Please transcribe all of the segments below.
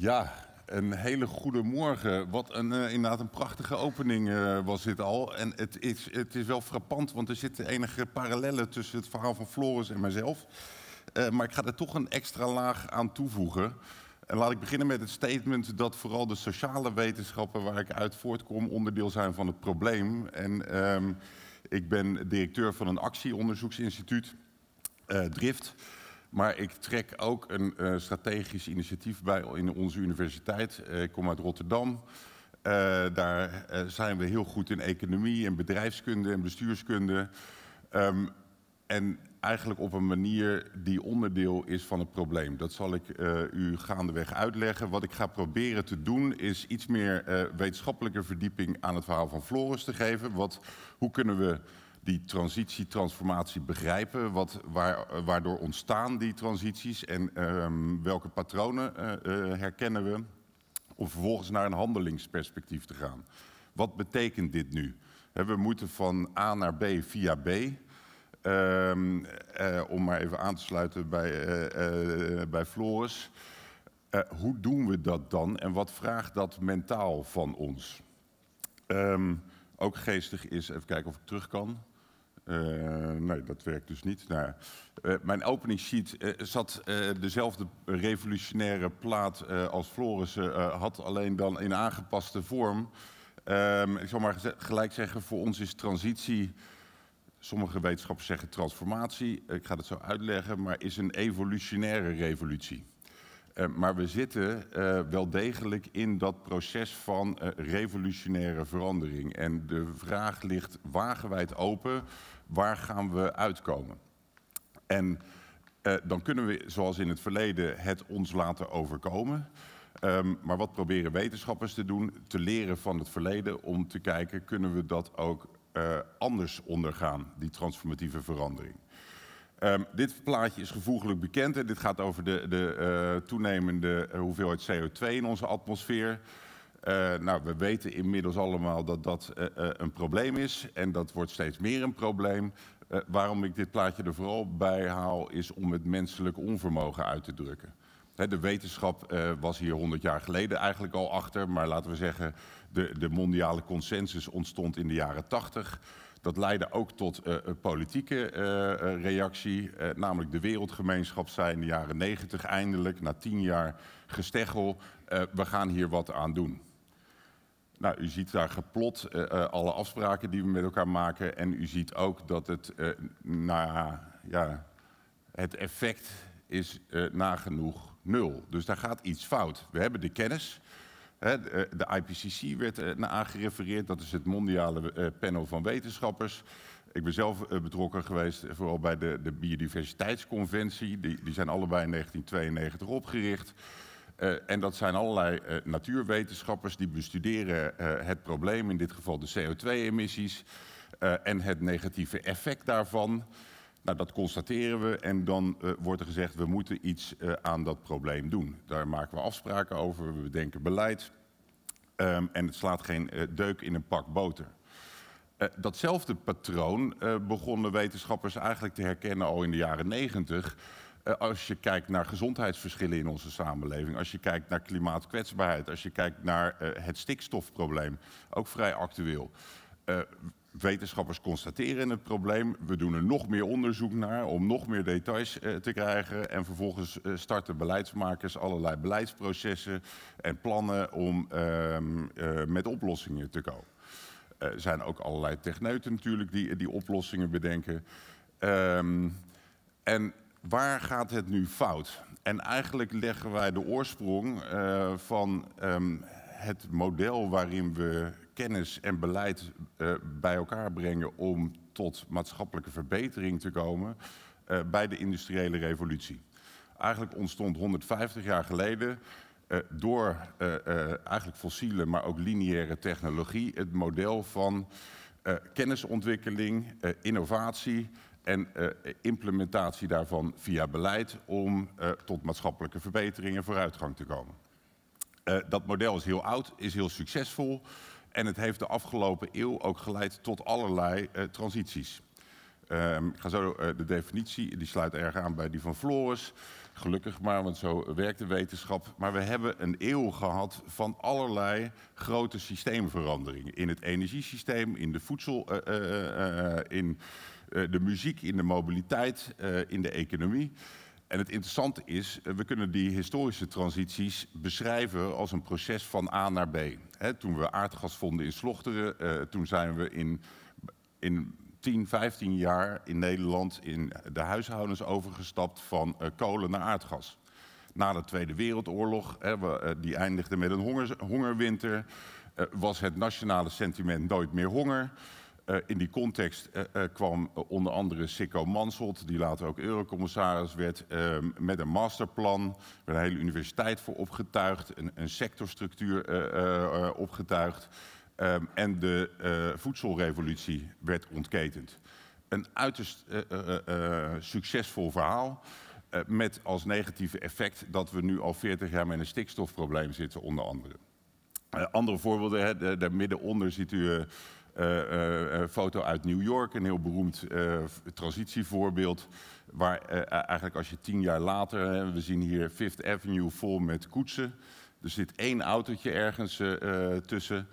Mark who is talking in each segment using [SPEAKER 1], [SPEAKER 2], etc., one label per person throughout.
[SPEAKER 1] Ja, een hele goede morgen. Wat een, eh, inderdaad een prachtige opening eh, was dit al. En het is, het is wel frappant, want er zitten enige parallellen tussen het verhaal van Floris en mijzelf. Eh, maar ik ga er toch een extra laag aan toevoegen. En laat ik beginnen met het statement dat vooral de sociale wetenschappen waar ik uit voortkom onderdeel zijn van het probleem. En ehm, ik ben directeur van een actieonderzoeksinstituut, DRIFT. Maar ik trek ook een eh, strategisch initiatief bij in onze universiteit. Eh, ik kom uit Rotterdam. Eh, daar zijn we heel goed in economie en bedrijfskunde en bestuurskunde. Ehm, en eigenlijk op een manier die onderdeel is van het probleem. Dat zal ik u gaandeweg uitleggen. Wat ik ga proberen te doen is iets meer wetenschappelijke verdieping aan het verhaal van Floris te geven. Wat, hoe kunnen we die transitie, transformatie begrijpen. Wat, waar, eh, waardoor ontstaan die transities en ehm, welke patronen eh, eh, herkennen we? Om vervolgens naar een handelingsperspectief te gaan. Wat betekent dit nu? We moeten van A naar B via B. Ehm, om maar even aan te sluiten bij, uh, bij Floris. hoe doen we dat dan en wat vraagt dat mentaal van ons? Ehm, ook geestig is, even kijken of ik terug kan. Eh, nee, dat werkt dus niet. Nou, eh, mijn opening sheet eh, zat dezelfde revolutionaire plaat als Floris had, alleen dan in aangepaste vorm. Ehm, ik zal maar gelijk zeggen, voor ons is transitie, sommige wetenschappers zeggen transformatie, ik ga het zo uitleggen, maar is een evolutionaire revolutie. Eh, maar we zitten eh, wel degelijk in dat proces van eh, revolutionaire verandering. En de vraag ligt wagenwijd open, waar gaan we uitkomen? En dan kunnen we, zoals in het verleden, het ons laten overkomen. Ehm, maar wat proberen wetenschappers te doen? Te leren van het verleden om te kijken, kunnen we dat ook anders ondergaan, die transformatieve verandering? Ehm, dit plaatje is gevoeglijk bekend. en Dit gaat over de, de eh, toenemende eh, hoeveelheid CO2 in onze atmosfeer. Eh, nou, we weten inmiddels allemaal dat dat een probleem is. En dat wordt steeds meer een probleem. waarom ik dit plaatje er vooral bij haal, is om het menselijk onvermogen uit te drukken. de wetenschap was hier 100 jaar geleden eigenlijk al achter. Maar laten we zeggen, de, de mondiale consensus ontstond in de jaren 80. Dat leidde ook tot eh, een politieke eh, eh, reactie, uh, namelijk de wereldgemeenschap zei in de jaren 90 eindelijk, na tien jaar gesteggel, we gaan hier wat aan doen. Nou, u ziet daar geplot alle afspraken die we met elkaar maken en u ziet ook dat het, na, ja, het effect is nagenoeg nul. Dus daar gaat iets fout. We hebben de kennis, de eh, IPCC werd eh, naar aangerefereerd. Dat is het mondiale eh, panel van wetenschappers. Ik ben zelf betrokken geweest, vooral bij de, de biodiversiteitsconventie. Die, die, zijn allebei in 1992 opgericht. en dat zijn allerlei natuurwetenschappers die bestuderen het probleem, in dit geval de CO2-emissies, en het negatieve effect daarvan. Nou, dat constateren we en dan eh, wordt er gezegd, we moeten iets eh, aan dat probleem doen. Daar maken we afspraken over, we bedenken beleid ehm, en het slaat geen eh, deuk in een pak boter. datzelfde patroon begonnen wetenschappers eigenlijk te herkennen al in de jaren 90 als je kijkt naar gezondheidsverschillen in onze samenleving, als je kijkt naar klimaatkwetsbaarheid, als je kijkt naar het stikstofprobleem, ook vrij actueel. Wetenschappers constateren het probleem. We doen er nog meer onderzoek naar om nog meer details eh, te krijgen. En vervolgens eh, starten beleidsmakers allerlei beleidsprocessen en plannen om ehm, eh, met oplossingen te komen. Er zijn ook allerlei techneuten natuurlijk die die oplossingen bedenken. Ehm, en waar gaat het nu fout? En eigenlijk leggen wij de oorsprong van ehm, het model waarin we kennis en beleid eh, bij elkaar brengen om tot maatschappelijke verbetering te komen eh, bij de industriële revolutie. Eigenlijk ontstond 150 jaar geleden eh, door eigenlijk fossiele, maar ook lineaire technologie het model van kennisontwikkeling, innovatie en implementatie daarvan via beleid om tot maatschappelijke verbetering en vooruitgang te komen. dat model is heel oud, is heel succesvol en het heeft de afgelopen eeuw ook geleid tot allerlei eh, transities. Ehm, ik ga zo eh, de definitie, die sluit erg aan bij die van Flores, Gelukkig maar, want zo werkt de wetenschap. Maar we hebben een eeuw gehad van allerlei grote systeemveranderingen. In het energiesysteem, in de voedsel, eh, in de muziek, in de mobiliteit, in de economie. En het interessante is, eh, we kunnen die historische transities beschrijven als een proces van A naar B. toen we aardgas vonden in Slochteren, eh, toen zijn we in, in 10, 15 jaar in Nederland in de huishoudens overgestapt van eh, kolen naar aardgas. Na de Tweede Wereldoorlog, we, die eindigde met een hongerwinter, was het nationale sentiment nooit meer honger. Eh, in die context eh, eh, kwam onder andere Sikko Mansot, die later ook eurocommissaris werd, ehm, met een masterplan. Er werd een hele universiteit voor opgetuigd, een, een sectorstructuur opgetuigd. Ehm, en de voedselrevolutie werd ontketend. Een uiterst succesvol verhaal. met als negatieve effect dat we nu al 40 jaar met een stikstofprobleem zitten, onder andere. andere voorbeelden, hè, daar middenonder ziet u eh, eh, eh, foto uit New York, een heel beroemd transitievoorbeeld. Waar eigenlijk als je tien jaar later, we zien hier Fifth Avenue vol met koetsen. Er zit één autootje ergens tussen.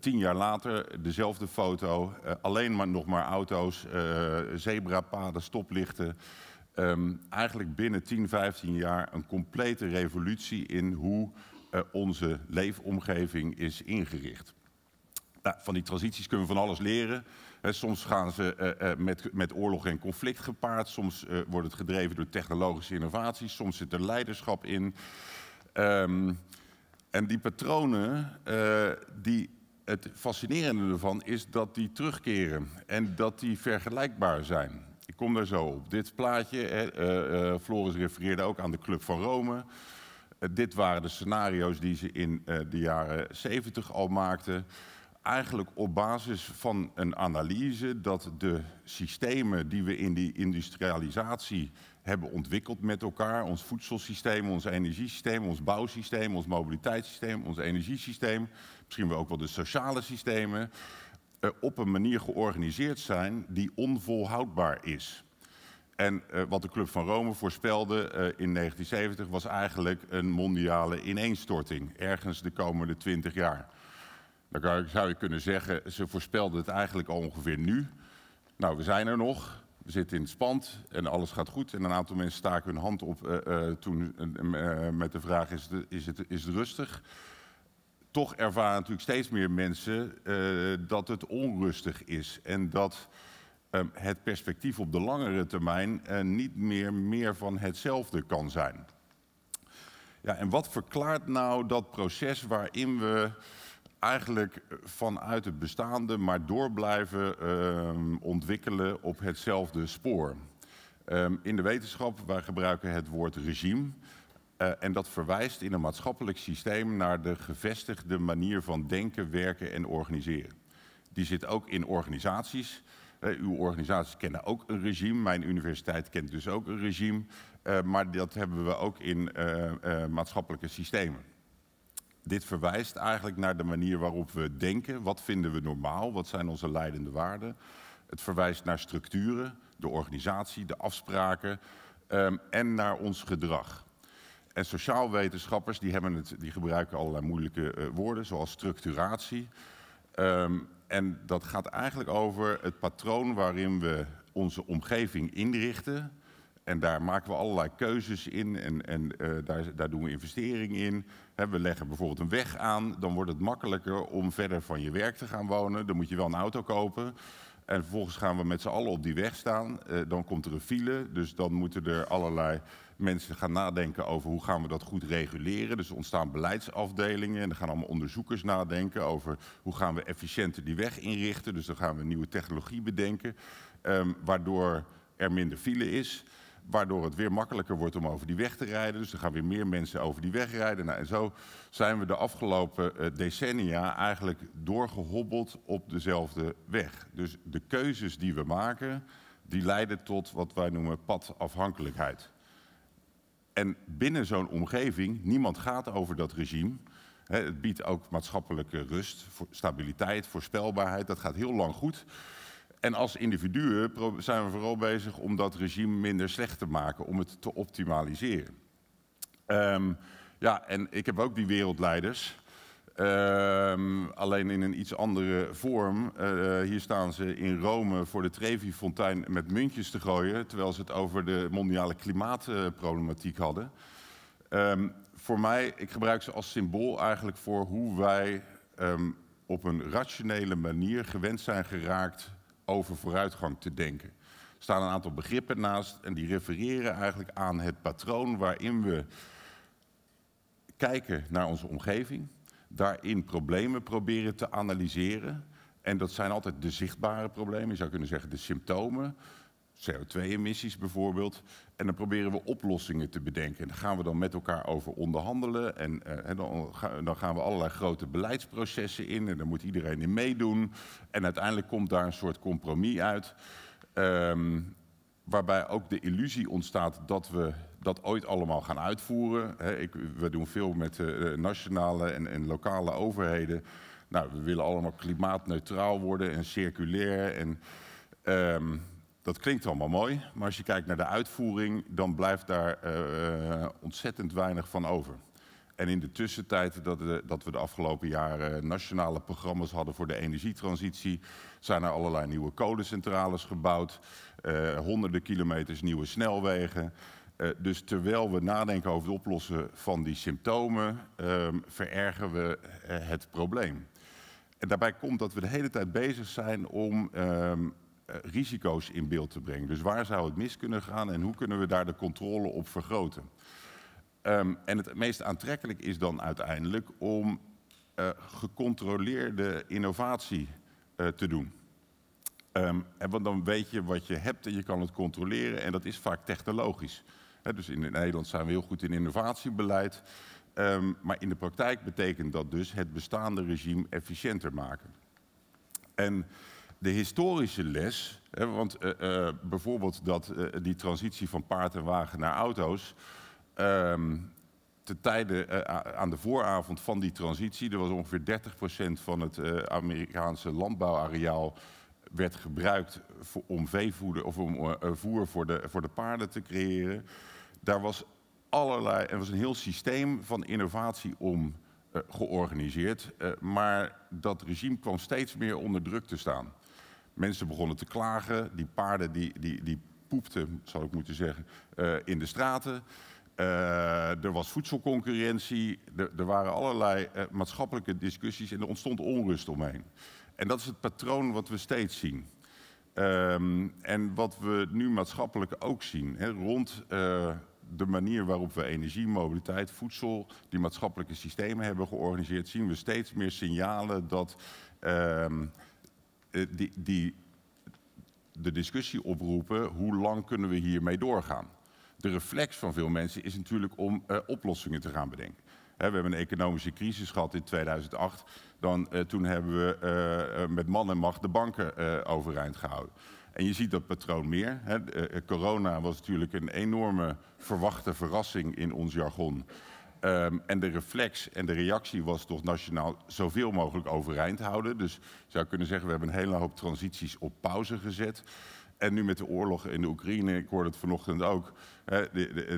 [SPEAKER 1] tien jaar later dezelfde foto, alleen maar nog maar auto's, uh, zebrapaden, stoplichten. Ehm, eigenlijk binnen 10, 15 jaar een complete revolutie in hoe onze leefomgeving is ingericht. Nou, van die transities kunnen we van alles leren. soms gaan ze eh, eh, met, met oorlog en conflict gepaard. Soms uh, wordt het gedreven door technologische innovaties. Soms zit er leiderschap in. Ehm, en die patronen, die, het fascinerende ervan is dat die terugkeren en dat die vergelijkbaar zijn. Ik kom daar zo op. Dit plaatje, Floris refereerde ook aan de Club van Rome. dit waren de scenario's die ze in de jaren 70 al maakten eigenlijk op basis van een analyse dat de systemen die we in die industrialisatie hebben ontwikkeld met elkaar, ons voedselsysteem, ons energiesysteem, ons bouwsysteem, ons mobiliteitssysteem, ons energiesysteem, misschien wel ook wel de sociale systemen, eh, op een manier georganiseerd zijn die onvolhoudbaar is. En eh, wat de Club van Rome voorspelde eh, in 1970 was eigenlijk een mondiale ineenstorting, ergens de komende 20 jaar. Dan zou je kunnen zeggen, ze voorspelden het eigenlijk al ongeveer nu. Nou, we zijn er nog. We zitten in het spand en alles gaat goed. En een aantal mensen staken hun hand op eh, eh, toen eh, met de vraag, is, is, het, is het rustig? Toch ervaren natuurlijk steeds meer mensen dat het onrustig is. En dat ehm, het perspectief op de langere termijn niet meer meer van hetzelfde kan zijn. Ja, en wat verklaart nou dat proces waarin we eigenlijk vanuit het bestaande, maar door blijven ehm, ontwikkelen op hetzelfde spoor. Ehm, in de wetenschap, wij gebruiken het woord regime. Eh, en dat verwijst in een maatschappelijk systeem naar de gevestigde manier van denken, werken en organiseren. Die zit ook in organisaties. Eh, uw organisaties kennen ook een regime. Mijn universiteit kent dus ook een regime. Eh, maar dat hebben we ook in maatschappelijke systemen. Dit verwijst eigenlijk naar de manier waarop we denken. Wat vinden we normaal? Wat zijn onze leidende waarden? Het verwijst naar structuren, de organisatie, de afspraken ehm, en naar ons gedrag. En sociaalwetenschappers die hebben het, die gebruiken allerlei moeilijke eh, woorden, zoals structuratie. Ehm, en dat gaat eigenlijk over het patroon waarin we onze omgeving inrichten en daar maken we allerlei keuzes in en, en eh, daar, daar, doen we investeringen in. we leggen bijvoorbeeld een weg aan, dan wordt het makkelijker om verder van je werk te gaan wonen. Dan moet je wel een auto kopen. En vervolgens gaan we met z'n allen op die weg staan. Eh, dan komt er een file, dus dan moeten er allerlei mensen gaan nadenken over hoe gaan we dat goed reguleren. Dus er ontstaan beleidsafdelingen en dan gaan allemaal onderzoekers nadenken over hoe gaan we efficiënter die weg inrichten. Dus dan gaan we nieuwe technologie bedenken, ehm, waardoor er minder file is waardoor het weer makkelijker wordt om over die weg te rijden. Dus er gaan weer meer mensen over die weg rijden. Nou, en zo zijn we de afgelopen eh, decennia eigenlijk doorgehobbeld op dezelfde weg. Dus de keuzes die we maken, die leiden tot wat wij noemen padafhankelijkheid. En binnen zo'n omgeving, niemand gaat over dat regime. het biedt ook maatschappelijke rust, stabiliteit, voorspelbaarheid. Dat gaat heel lang goed. En als individuen zijn we vooral bezig om dat regime minder slecht te maken, om het te optimaliseren. Ehm, ja, en ik heb ook die wereldleiders. Ehm, alleen in een iets andere vorm. Eh, hier staan ze in Rome voor de Trevi-fontein met muntjes te gooien, terwijl ze het over de mondiale klimaatproblematiek hadden. Ehm, voor mij, ik gebruik ze als symbool eigenlijk voor hoe wij op een rationele manier gewend zijn geraakt over vooruitgang te denken. Er staan een aantal begrippen naast en die refereren eigenlijk aan het patroon waarin we kijken naar onze omgeving, daarin problemen proberen te analyseren. En dat zijn altijd de zichtbare problemen, je zou kunnen zeggen de symptomen. CO2-emissies bijvoorbeeld. En dan proberen we oplossingen te bedenken. En daar gaan we dan met elkaar over onderhandelen. En, eh, dan, gaan we allerlei grote beleidsprocessen in. En dan moet iedereen in meedoen. En uiteindelijk komt daar een soort compromis uit. Ehm, waarbij ook de illusie ontstaat dat we dat ooit allemaal gaan uitvoeren. ik, we doen veel met uh, nationale en, en lokale overheden. Nou, we willen allemaal klimaatneutraal worden en circulair. En ehm, dat klinkt allemaal mooi, maar als je kijkt naar de uitvoering, dan blijft daar eh, eh, ontzettend weinig van over. En in de tussentijd dat, dat, we de afgelopen jaren nationale programma's hadden voor de energietransitie, zijn er allerlei nieuwe kolencentrales gebouwd, eh, honderden kilometers nieuwe snelwegen. dus terwijl we nadenken over het oplossen van die symptomen, ehm, verergen we het probleem. En daarbij komt dat we de hele tijd bezig zijn om ehm, eh, risico's in beeld te brengen. Dus waar zou het mis kunnen gaan en hoe kunnen we daar de controle op vergroten? Ehm, en het meest aantrekkelijk is dan uiteindelijk om eh, gecontroleerde innovatie eh, te doen. Ehm, en want dan weet je wat je hebt en je kan het controleren en dat is vaak technologisch. He, dus in Nederland zijn we heel goed in innovatiebeleid. Ehm, maar in de praktijk betekent dat dus het bestaande regime efficiënter maken. En de historische les, hè, want eh, eh, bijvoorbeeld dat, eh, die transitie van paard en wagen naar auto's. Ehm, te tijden aan de vooravond van die transitie, er was ongeveer 30% van het Amerikaanse landbouwareaal werd gebruikt voor, om veevoeder of om voer voor de, voor de paarden te creëren. Daar was allerlei, er was een heel systeem van innovatie om georganiseerd. maar dat regime kwam steeds meer onder druk te staan. Mensen begonnen te klagen. Die paarden die, die, die poepten, zou ik moeten zeggen, eh, in de straten. Eh, er was voedselconcurrentie. Er, er waren allerlei eh, maatschappelijke discussies en er ontstond onrust omheen. En dat is het patroon wat we steeds zien. Ehm, en wat we nu maatschappelijk ook zien, hè, rond de manier waarop we energie, mobiliteit, voedsel, die maatschappelijke systemen hebben georganiseerd, zien we steeds meer signalen dat ehm, eh, die, die de discussie oproepen, hoe lang kunnen we hiermee doorgaan? De reflex van veel mensen is natuurlijk om eh, oplossingen te gaan bedenken. we hebben een economische crisis gehad in 2008. Dan, eh, toen hebben we met man en macht de banken overeind gehouden. En je ziet dat patroon meer. corona was natuurlijk een enorme verwachte verrassing in ons jargon. Ehm, en de reflex en de reactie was toch nationaal zoveel mogelijk overeind houden. Dus je zou kunnen zeggen, we hebben een hele hoop transities op pauze gezet. En nu met de oorlog in de Oekraïne, ik hoorde het vanochtend ook, de,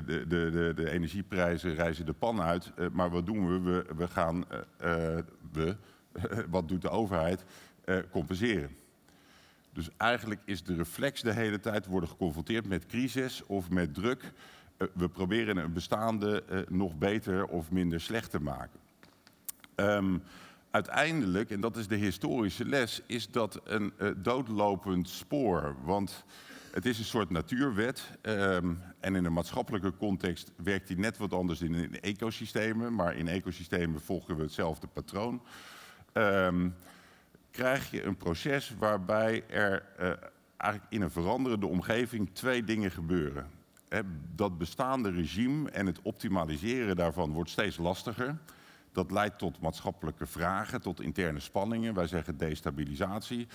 [SPEAKER 1] de, de, de energieprijzen reizen de pan uit. Eh, maar wat doen we? We, we gaan, eh, eh, we, wat doet de overheid? compenseren. Dus eigenlijk is de reflex de hele tijd worden geconfronteerd met crisis of met druk. Eh, we proberen een bestaande eh, nog beter of minder slecht te maken. Ehm, uiteindelijk, en dat is de historische les, is dat een eh, doodlopend spoor. Want het is een soort natuurwet. Ehm, en in een maatschappelijke context werkt die net wat anders in, in ecosystemen. Maar in ecosystemen volgen we hetzelfde patroon. Ehm, krijg je een proces waarbij er eigenlijk in een veranderende omgeving twee dingen gebeuren dat bestaande regime en het optimaliseren daarvan wordt steeds lastiger. Dat leidt tot maatschappelijke vragen, tot interne spanningen. Wij zeggen destabilisatie.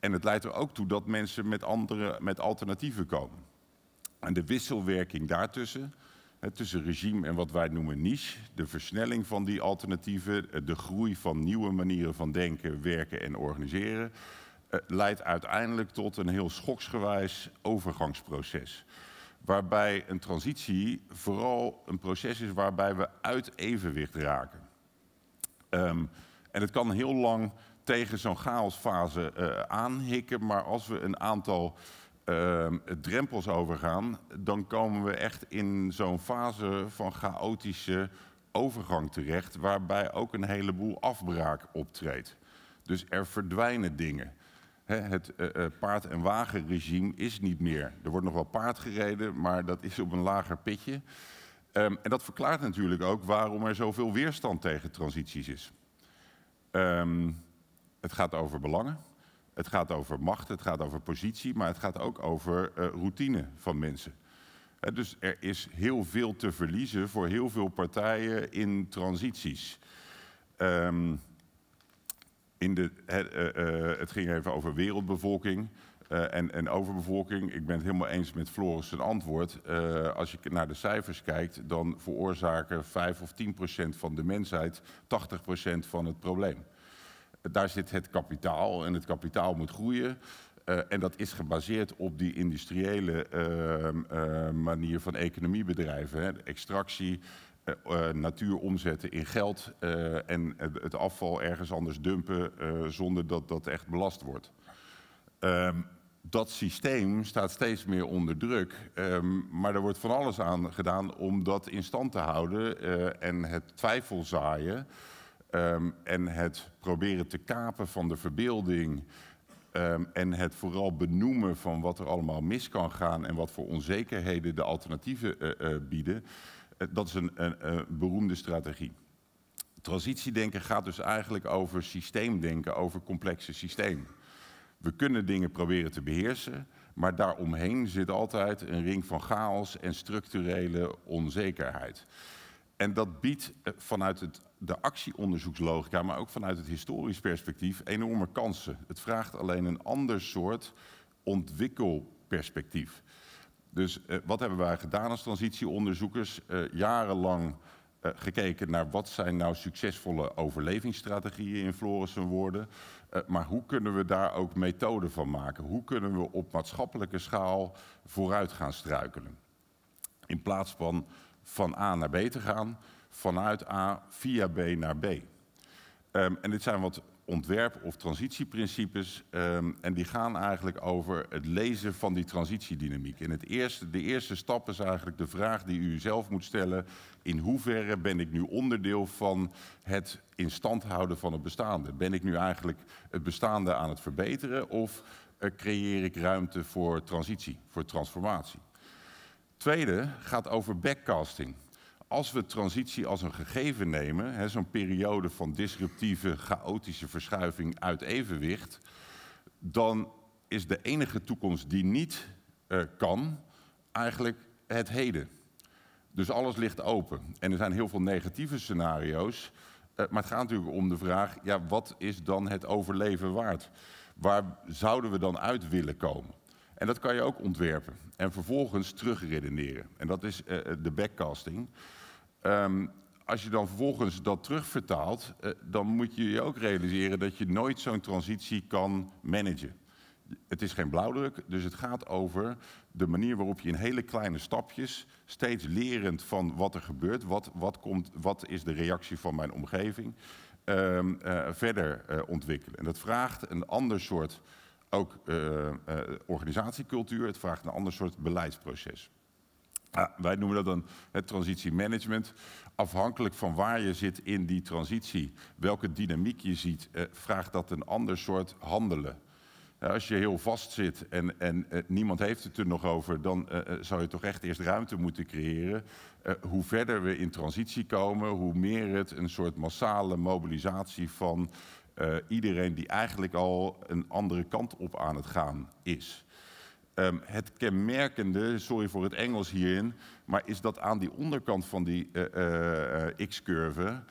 [SPEAKER 1] En het leidt er ook toe dat mensen met, andere, met alternatieven komen. En de wisselwerking daartussen, tussen regime en wat wij noemen niche, de versnelling van die alternatieven, eh, de groei van nieuwe manieren van denken, werken en organiseren, eh, leidt uiteindelijk tot een heel schoksgewijs overgangsproces waarbij een transitie vooral een proces is waarbij we uit evenwicht raken. Ehm, en het kan heel lang tegen zo'n chaosfase uh, aanhikken, maar als we een aantal ehm, drempels overgaan, dan komen we echt in zo'n fase van chaotische overgang terecht, waarbij ook een heleboel afbraak optreedt. Dus er verdwijnen dingen het eh, eh, paard- en wagenregime is niet meer. Er wordt nog wel paard gereden, maar dat is op een lager pitje. Ehm, en dat verklaart natuurlijk ook waarom er zoveel weerstand tegen transities is. Ehm, het gaat over belangen, het gaat over macht, het gaat over positie, maar het gaat ook over eh, routine van mensen. dus er is heel veel te verliezen voor heel veel partijen in transities. Um, in de, het, eh, eh, het ging even over wereldbevolking. Eh, en, en, overbevolking, ik ben het helemaal eens met Floris zijn antwoord. als je naar de cijfers kijkt, dan veroorzaken 5 of 10 procent van de mensheid 80 procent van het probleem. Daar zit het kapitaal en het kapitaal moet groeien. en dat is gebaseerd op die industriële ehm, manier van economiebedrijven, Hè. Extractie, eh, eh, natuur omzetten in geld eh, en het afval ergens anders dumpen zonder dat dat echt belast wordt. Ehm, dat systeem staat steeds meer onder druk, ehm, maar er wordt van alles aan gedaan om dat in stand te houden en het twijfel zaaien ehm, en het proberen te kapen van de verbeelding en het vooral benoemen van wat er allemaal mis kan gaan en wat voor onzekerheden de alternatieven bieden. Eh, dat is een, een, beroemde strategie. Transitiedenken gaat dus eigenlijk over systeemdenken, over complexe systemen. We kunnen dingen proberen te beheersen, maar daaromheen zit altijd een ring van chaos en structurele onzekerheid. En dat biedt eh, vanuit het, de actieonderzoekslogica, maar ook vanuit het historisch perspectief, enorme kansen. Het vraagt alleen een ander soort ontwikkelperspectief. Dus eh, wat hebben wij gedaan als transitieonderzoekers? Eh, jarenlang eh, gekeken naar wat zijn nou succesvolle overlevingsstrategieën in Florissen woorden. maar hoe kunnen we daar ook methoden van maken? Hoe kunnen we op maatschappelijke schaal vooruit gaan struikelen? In plaats van van A naar B te gaan, vanuit A via B naar B. Ehm, en dit zijn wat ontwerp- of transitieprincipes. Ehm, en die gaan eigenlijk over het lezen van die transitiedynamiek. En het eerste, de eerste stap is eigenlijk de vraag die u zelf moet stellen: in hoeverre ben ik nu onderdeel van het in stand houden van het bestaande? Ben ik nu eigenlijk het bestaande aan het verbeteren of eh, creëer ik ruimte voor transitie, voor transformatie? Tweede gaat over backcasting als we transitie als een gegeven nemen, zo'n periode van disruptieve, chaotische verschuiving uit evenwicht, dan is de enige toekomst die niet eh, kan eigenlijk het heden. Dus alles ligt open. En er zijn heel veel negatieve scenario's. Eh, maar het gaat natuurlijk om de vraag, ja, wat is dan het overleven waard? Waar zouden we dan uit willen komen? En dat kan je ook ontwerpen en vervolgens terugredeneren. En dat is eh, de backcasting. Ehm, als je dan vervolgens dat terugvertaalt, eh, dan moet je je ook realiseren dat je nooit zo'n transitie kan managen. Het is geen blauwdruk, dus het gaat over de manier waarop je in hele kleine stapjes, steeds lerend van wat er gebeurt, wat, wat, komt, wat is de reactie van mijn omgeving, uh, verder eh, ontwikkelen. En dat vraagt een ander soort ook organisatiecultuur, het vraagt een ander soort beleidsproces. Ah, wij noemen dat dan het transitiemanagement. Afhankelijk van waar je zit in die transitie, welke dynamiek je ziet, eh, vraagt dat een ander soort handelen. Nou, als je heel vast zit en, en eh, niemand heeft het er nog over, dan eh, zou je toch echt eerst ruimte moeten creëren. hoe verder we in transitie komen, hoe meer het een soort massale mobilisatie van iedereen die eigenlijk al een andere kant op aan het gaan is. Ehm, het kenmerkende, sorry voor het Engels hierin, maar is dat aan die onderkant van die eh, eh, eh, X-curve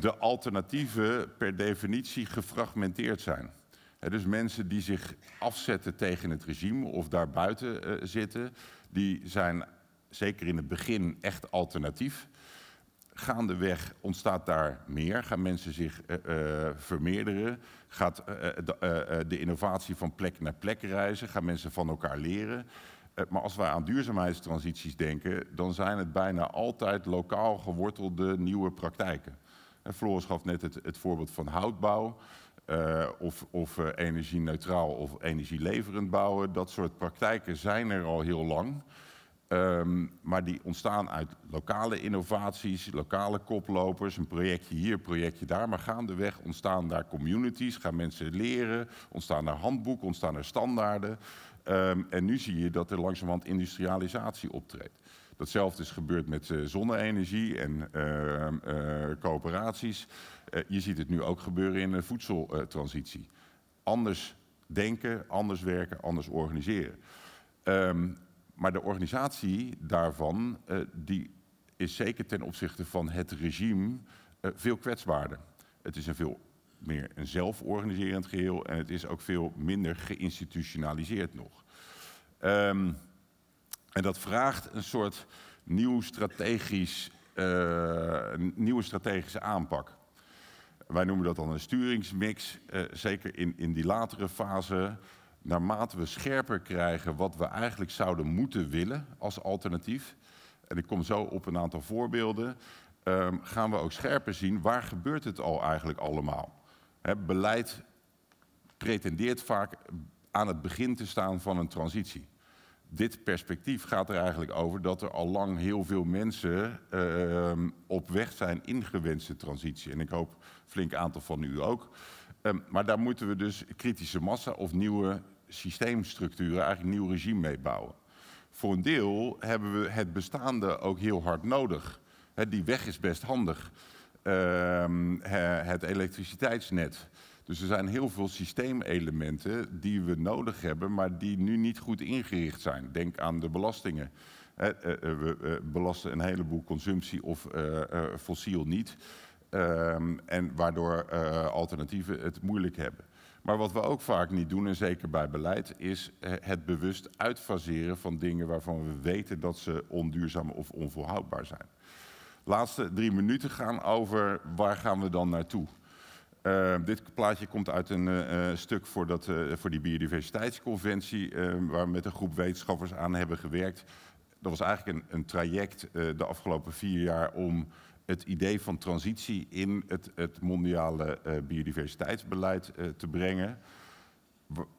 [SPEAKER 1] de alternatieven per definitie gefragmenteerd zijn. dus mensen die zich afzetten tegen het regime of daarbuiten uh, zitten, die zijn zeker in het begin echt alternatief gaandeweg ontstaat daar meer, gaan mensen zich eh, eh, vermeerderen, gaat eh, de, de, innovatie van plek naar plek reizen, gaan mensen van elkaar leren. maar als wij aan duurzaamheidstransities denken, dan zijn het bijna altijd lokaal gewortelde nieuwe praktijken. En Floris gaf net het, het voorbeeld van houtbouw. of, of energie-neutraal of energieleverend bouwen. Dat soort praktijken zijn er al heel lang. Ehm, maar die ontstaan uit lokale innovaties, lokale koplopers, een projectje hier, een projectje daar. Maar gaandeweg ontstaan daar communities, gaan mensen leren, ontstaan er handboeken, ontstaan er standaarden. Ehm, en nu zie je dat er langzamerhand industrialisatie optreedt. Datzelfde is gebeurd met uh, zonne-energie en ehm, eh, coöperaties. Eh, je ziet het nu ook gebeuren in de voedseltransitie. Anders denken, anders werken, anders organiseren. Maar de organisatie daarvan eh, die is zeker ten opzichte van het regime eh, veel kwetsbaarder. Het is een veel meer een zelforganiserend geheel en het is ook veel minder geïnstitutionaliseerd nog. Ehm, en dat vraagt een soort nieuw strategisch, eh, nieuwe strategische aanpak. Wij noemen dat dan een sturingsmix. zeker in, in die latere fase naarmate we scherper krijgen wat we eigenlijk zouden moeten willen als alternatief, en ik kom zo op een aantal voorbeelden, um, gaan we ook scherper zien waar gebeurt het al eigenlijk allemaal. He, beleid pretendeert vaak aan het begin te staan van een transitie. Dit perspectief gaat er eigenlijk over dat er al lang heel veel mensen ehm, op weg zijn in gewenste transitie. En ik hoop flink aantal van u ook. Ehm, maar daar moeten we dus kritische massa of nieuwe systeemstructuren eigenlijk een nieuw regime mee bouwen. Voor een deel hebben we het bestaande ook heel hard nodig. die weg is best handig. Ehm, het elektriciteitsnet. Dus er zijn heel veel systeemelementen die we nodig hebben, maar die nu niet goed ingericht zijn. Denk aan de belastingen. Eh, eh, we eh, belasten een heleboel consumptie of fossiel niet. Ehm, en waardoor alternatieven het moeilijk hebben. Maar wat we ook vaak niet doen, en zeker bij beleid, is eh, het bewust uitfaseren van dingen waarvan we weten dat ze onduurzaam of onvolhoudbaar zijn. De laatste drie minuten gaan over waar gaan we dan naartoe. Uh, dit plaatje komt uit een eh, stuk voor, dat, voor die biodiversiteitsconventie, waar we met een groep wetenschappers aan hebben gewerkt. Dat was eigenlijk een, een traject de afgelopen vier jaar om het idee van transitie in het, het mondiale eh, biodiversiteitsbeleid eh, te brengen.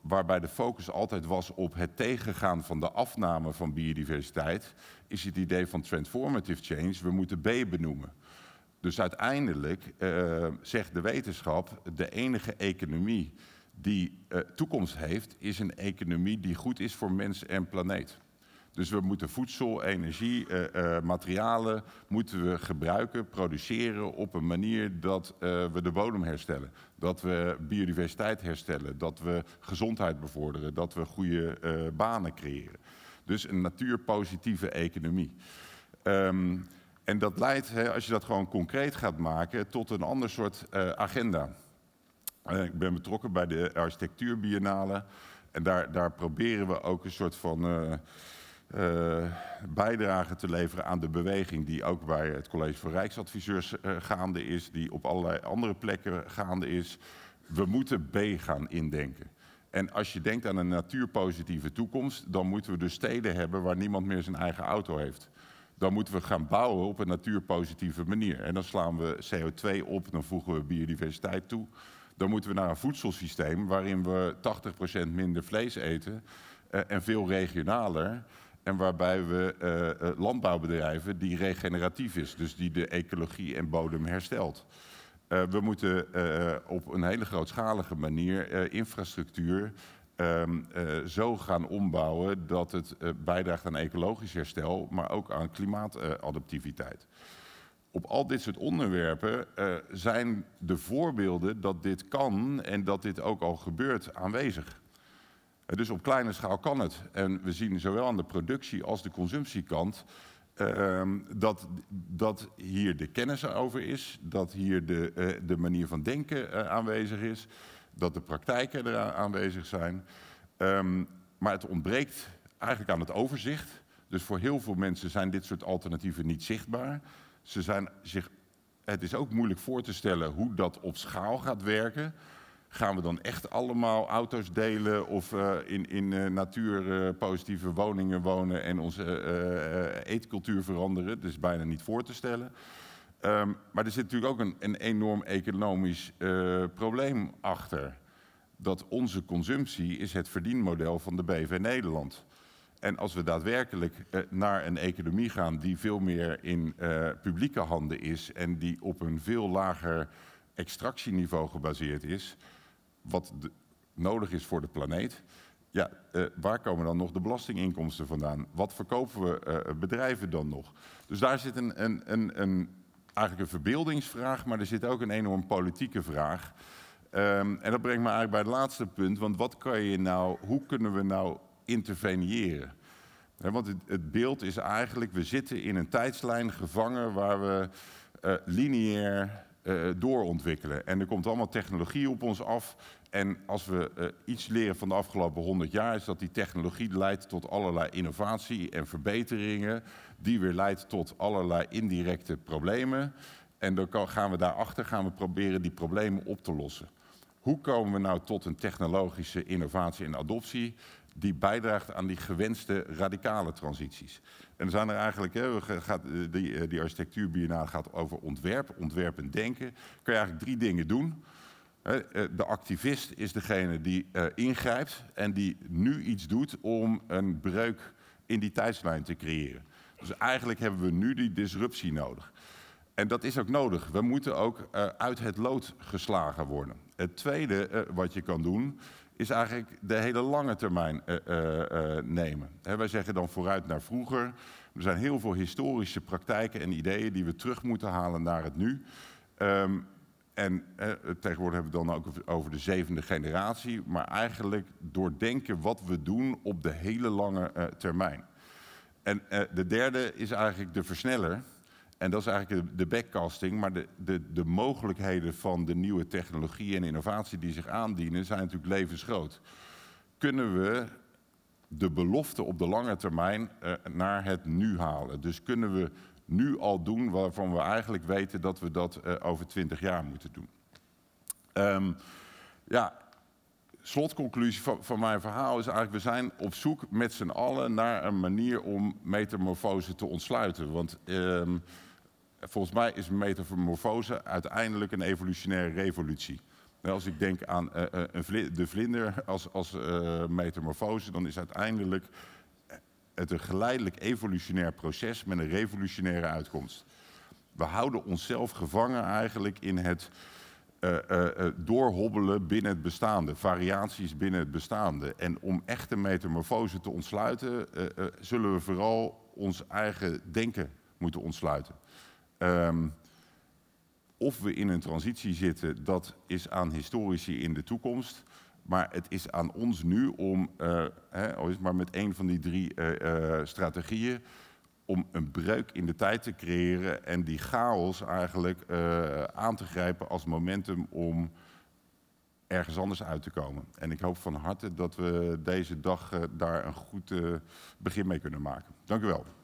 [SPEAKER 1] Waarbij de focus altijd was op het tegengaan van de afname van biodiversiteit, is het idee van transformative change, we moeten B benoemen. Dus uiteindelijk eh, zegt de wetenschap, de enige economie die toekomst heeft, is een economie die goed is voor mens en planeet. Dus we moeten voedsel, energie, eh, eh, materialen moeten we gebruiken, produceren op een manier dat eh, we de bodem herstellen. Dat we biodiversiteit herstellen, dat we gezondheid bevorderen, dat we goede banen creëren. Dus een natuurpositieve economie. Ehm, en dat leidt, hè, als je dat gewoon concreet gaat maken, tot een ander soort agenda. ik ben betrokken bij de architectuurbiennale en daar, daar proberen we ook een soort van eh, bijdrage te leveren aan de beweging die ook bij het College van Rijksadviseurs eh, gaande is, die op allerlei andere plekken gaande is. We moeten B gaan indenken. En als je denkt aan een natuurpositieve toekomst, dan moeten we dus steden hebben waar niemand meer zijn eigen auto heeft. Dan moeten we gaan bouwen op een natuurpositieve manier. En dan slaan we CO2 op, dan voegen we biodiversiteit toe. Dan moeten we naar een voedselsysteem waarin we 80% minder vlees eten eh, en veel regionaler. En waarbij we uh, landbouwbedrijven die regeneratief is, dus die de ecologie en bodem herstelt. Eh, we moeten op een hele grootschalige manier infrastructuur ehm, zo gaan ombouwen dat het bijdraagt aan ecologisch herstel, maar ook aan klimaatadaptiviteit. Op al dit soort onderwerpen zijn de voorbeelden dat dit kan en dat dit ook al gebeurt aanwezig. Eh, dus op kleine schaal kan het. En we zien zowel aan de productie als de consumptiekant ehm, dat, dat hier de kennis over is, dat hier de, eh, de manier van denken eh, aanwezig is, dat de praktijken er aanwezig zijn. Ehm, maar het ontbreekt eigenlijk aan het overzicht. Dus voor heel veel mensen zijn dit soort alternatieven niet zichtbaar. Ze zijn zich, het is ook moeilijk voor te stellen hoe dat op schaal gaat werken. Gaan we dan echt allemaal auto's delen of eh, in, in eh, natuurpositieve woningen wonen en onze eh, eetcultuur veranderen? Dat is bijna niet voor te stellen. Ehm, maar er zit natuurlijk ook een, een enorm economisch probleem achter. Dat onze consumptie is het verdienmodel van de BV Nederland. En als we daadwerkelijk naar een economie gaan die veel meer in publieke handen is en die op een veel lager extractieniveau gebaseerd is, wat nodig is voor de planeet. Ja, eh, waar komen dan nog de belastinginkomsten vandaan? Wat verkopen we eh, eh, bedrijven dan nog? Dus daar zit een, een, een, een, eigenlijk een verbeeldingsvraag, maar er zit ook een enorm politieke vraag. Ehm, en dat brengt me eigenlijk bij het laatste punt, want wat kan je nou, hoe kunnen we nou interveniëren? want het, beeld is eigenlijk, we zitten in een tijdslijn gevangen waar we lineair uh, doorontwikkelen. En er komt allemaal technologie op ons af. En als we eh, iets leren van de afgelopen 100 jaar, is dat die technologie leidt tot allerlei innovatie en verbeteringen, die weer leidt tot allerlei indirecte problemen. En dan gaan we daarachter gaan we proberen die problemen op te lossen. Hoe komen we nou tot een technologische innovatie en adoptie? die bijdraagt aan die gewenste radicale transities. En dan zijn er eigenlijk, hè, gaat, eh, die, eh, die architectuurbiennale gaat over ontwerp, ontwerp en denken. Kun je eigenlijk drie dingen doen. Eh, de activist is degene die ingrijpt en die nu iets doet om een breuk in die tijdslijn te creëren. Dus eigenlijk hebben we nu die disruptie nodig. En dat is ook nodig. We moeten ook uit het lood geslagen worden. Het tweede wat je kan doen, is eigenlijk de hele lange termijn eh, eh, eh, nemen. He, wij zeggen dan vooruit naar vroeger. Er zijn heel veel historische praktijken en ideeën die we terug moeten halen naar het nu. Ehm, en tegenwoordig hebben we het dan ook over de zevende generatie. Maar eigenlijk doordenken wat we doen op de hele lange termijn. En de derde is eigenlijk de versneller. En dat is eigenlijk de, backcasting. Maar de, de, de mogelijkheden van de nieuwe technologie en innovatie die zich aandienen zijn natuurlijk levensgroot. Kunnen we de belofte op de lange termijn eh, naar het nu halen? Dus kunnen we nu al doen waarvan we eigenlijk weten dat we dat eh, over twintig jaar moeten doen? Ehm, ja, slotconclusie van, van, mijn verhaal is eigenlijk... we zijn op zoek met z'n allen naar een manier om metamorfose te ontsluiten. Want ehm, volgens mij is metamorfose uiteindelijk een evolutionaire revolutie. Als ik denk aan eh, eh, een de vlinder als, als eh, metamorfose, dan is uiteindelijk het een geleidelijk evolutionair proces met een revolutionaire uitkomst. We houden onszelf gevangen eigenlijk in het doorhobbelen binnen het bestaande, variaties binnen het bestaande. En om echte metamorfose te ontsluiten, zullen we vooral ons eigen denken moeten ontsluiten. Ehm, of we in een transitie zitten, dat is aan historici in de toekomst. Maar het is aan ons nu om, eh, hè, al is het maar met een van die drie eh, eh, strategieën, om een breuk in de tijd te creëren en die chaos eigenlijk aan te grijpen als momentum om ergens anders uit te komen. En ik hoop van harte dat we deze dag daar een goed begin mee kunnen maken. Dank u wel.